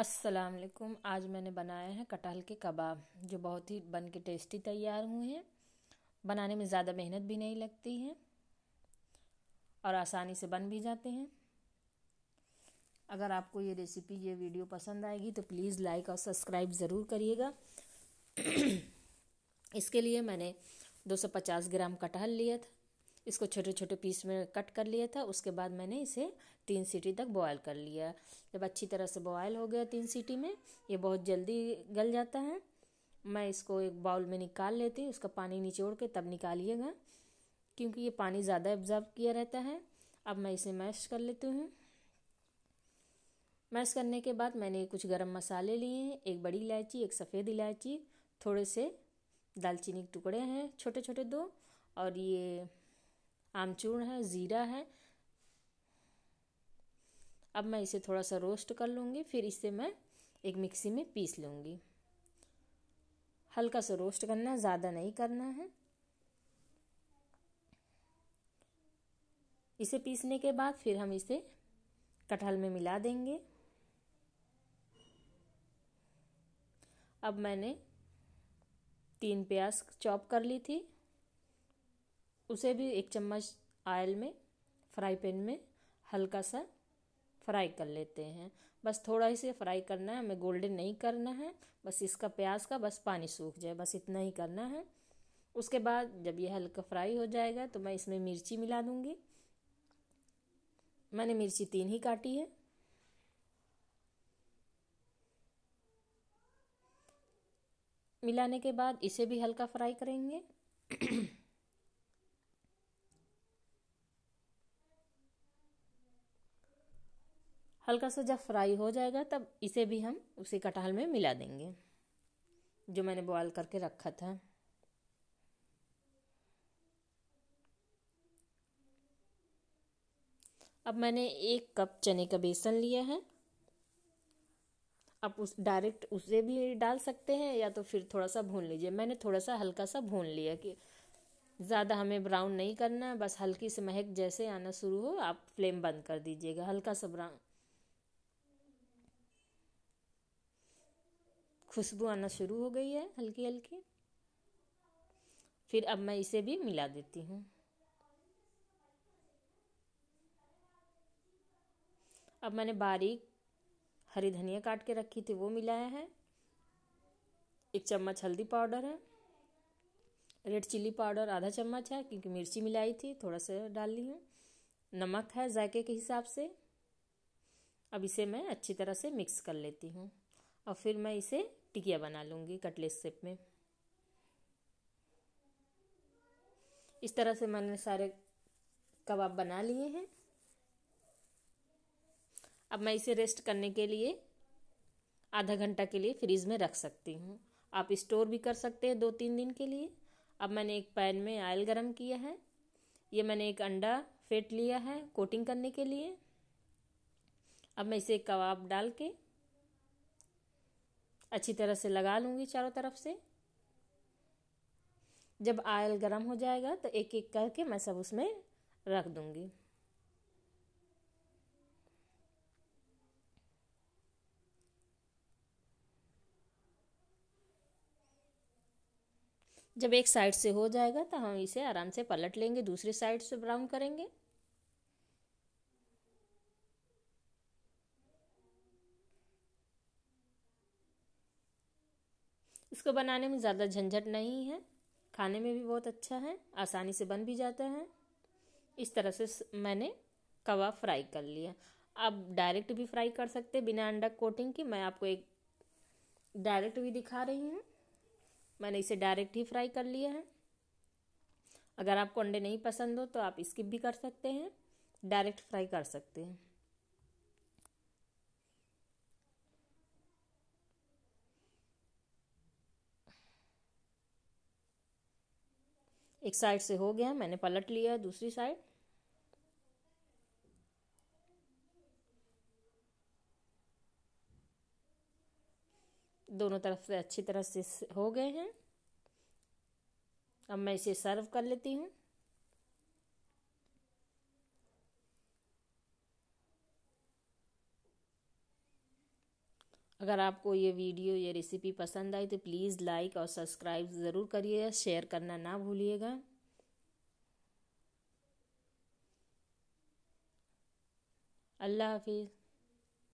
अस्सलाम वालेकुम आज मैंने बनाए हैं कटहल के कबाब जो बहुत ही बन के टेस्टी तैयार हुए हैं बनाने में ज़्यादा मेहनत भी नहीं लगती है और आसानी से बन भी जाते हैं अगर आपको ये रेसिपी ये वीडियो पसंद आएगी तो प्लीज़ लाइक और सब्सक्राइब ज़रूर करिएगा इसके लिए मैंने 250 ग्राम कटहल लिया था इसको छोटे छोटे पीस में कट कर लिया था उसके बाद मैंने इसे तीन सीटी तक बॉयल कर लिया जब अच्छी तरह से बॉयल हो गया तीन सीटी में ये बहुत जल्दी गल जाता है मैं इसको एक बाउल में निकाल लेती हूँ उसका पानी निचोड़ के तब निकालिएगा क्योंकि ये पानी ज़्यादा एब्जॉर्ब किया रहता है अब मैं इसे मैश कर लेती हूँ मैश करने के बाद मैंने कुछ गरम मसाले लिए हैं एक बड़ी इलायची एक सफ़ेद इलायची थोड़े से दालचीनी के टुकड़े हैं छोटे छोटे दो और ये आमचूर्ण है ज़ीरा है अब मैं इसे थोड़ा सा रोस्ट कर लूँगी फिर इसे मैं एक मिक्सी में पीस लूँगी हल्का सा रोस्ट करना है ज़्यादा नहीं करना है इसे पीसने के बाद फिर हम इसे कटहल में मिला देंगे अब मैंने तीन प्याज चॉप कर ली थी उसे भी एक चम्मच आयल में फ्राई पैन में हल्का सा फ्राई कर लेते हैं बस थोड़ा ही से फ्राई करना है हमें गोल्डन नहीं करना है बस इसका प्याज का बस पानी सूख जाए बस इतना ही करना है उसके बाद जब ये हल्का फ्राई हो जाएगा तो मैं इसमें मिर्ची मिला दूँगी मैंने मिर्ची तीन ही काटी है मिलाने के बाद इसे भी हल्का फ्राई करेंगे हल्का सा जब फ्राई हो जाएगा तब इसे भी हम उसी कटहल में मिला देंगे जो मैंने बॉयल करके रखा था अब मैंने एक कप चने का बेसन लिया है आप उस डायरेक्ट उसे भी डाल सकते हैं या तो फिर थोड़ा सा भून लीजिए मैंने थोड़ा सा हल्का सा भून लिया कि ज़्यादा हमें ब्राउन नहीं करना है बस हल्की सी महक जैसे आना शुरू हो आप फ्लेम बंद कर दीजिएगा हल्का सा ब्राउन खुशबू आना शुरू हो गई है हल्की हल्की फिर अब मैं इसे भी मिला देती हूँ अब मैंने बारीक हरी धनिया काट के रखी थी वो मिलाया है एक चम्मच हल्दी पाउडर है रेड चिल्ली पाउडर आधा चम्मच है क्योंकि मिर्ची मिलाई थी थोड़ा सा डाल ली हूँ नमक है जायके के हिसाब से अब इसे मैं अच्छी तरह से मिक्स कर लेती हूँ और फिर मैं इसे टिकिया बना लूँगी कटलेस सेप में इस तरह से मैंने सारे कबाब बना लिए हैं अब मैं इसे रेस्ट करने के लिए आधा घंटा के लिए फ्रीज में रख सकती हूँ आप स्टोर भी कर सकते हैं दो तीन दिन के लिए अब मैंने एक पैन में आयल गरम किया है ये मैंने एक अंडा फेंट लिया है कोटिंग करने के लिए अब मैं इसे कबाब डाल के अच्छी तरह से लगा लूँगी चारों तरफ से जब आयल गर्म हो जाएगा तो एक एक करके मैं सब उसमें रख दूँगी जब एक साइड से हो जाएगा तो हम इसे आराम से पलट लेंगे दूसरी साइड से ब्राउन करेंगे इसको बनाने में ज़्यादा झंझट नहीं है खाने में भी बहुत अच्छा है आसानी से बन भी जाता है इस तरह से मैंने कवा फ्राई कर लिया आप डायरेक्ट भी फ्राई कर सकते हैं बिना अंडा कोटिंग के मैं आपको एक डायरेक्ट भी दिखा रही हूँ मैंने इसे डायरेक्ट ही फ्राई कर लिया है अगर आपको अंडे नहीं पसंद हो तो आप स्किप भी कर सकते हैं डायरेक्ट फ्राई कर सकते हैं एक साइड से हो गया मैंने पलट लिया दूसरी साइड दोनों तरफ से अच्छी तरह से हो गए हैं अब मैं इसे सर्व कर लेती हूँ अगर आपको ये वीडियो या रेसिपी पसंद आई तो प्लीज़ लाइक और सब्सक्राइब ज़रूर करिएगा शेयर करना ना भूलिएगा अल्लाह हाफिज़